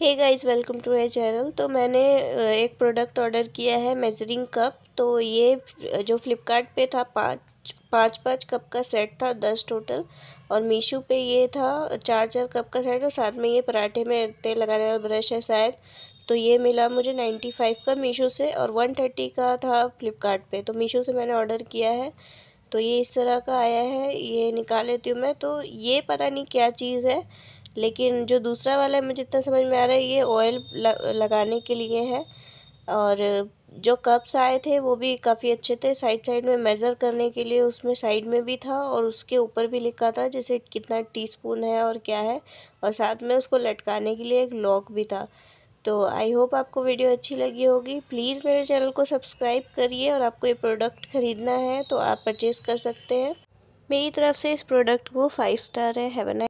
hey guys welcome to my channel तो मैंने एक प्रोडक्ट ऑर्डर किया है मेजरिंग कप तो ये जो फ्लिपकार्ट पे था पाँच पाँच पाँच कप का सेट था दस टोटल और मीशो पे ये था चार चार कप का सेट और साथ में ये पराठे में तेल लगाने वाला ब्रश है शायद तो ये मिला मुझे नाइन्टी फाइव का मीशो से और वन थर्टी का था फ्लिपकार्ट तो मीशो से मैंने ऑर्डर किया है तो ये इस तरह का आया है ये निकाल लेती हूँ मैं तो ये पता नहीं क्या चीज़ है लेकिन जो दूसरा वाला है मुझे इतना समझ में आ रहा है ये ऑयल लगाने के लिए है और जो कप्स आए थे वो भी काफ़ी अच्छे थे साइड साइड में मेज़र करने के लिए उसमें साइड में भी था और उसके ऊपर भी लिखा था जैसे कितना टीस्पून है और क्या है और साथ में उसको लटकाने के लिए एक लॉक भी था तो आई होप आपको वीडियो अच्छी लगी होगी प्लीज़ मेरे चैनल को सब्सक्राइब करिए और आपको ये प्रोडक्ट ख़रीदना है तो आप परचेज़ कर सकते हैं मेरी तरफ से इस प्रोडक्ट को फाइव स्टार है हेवन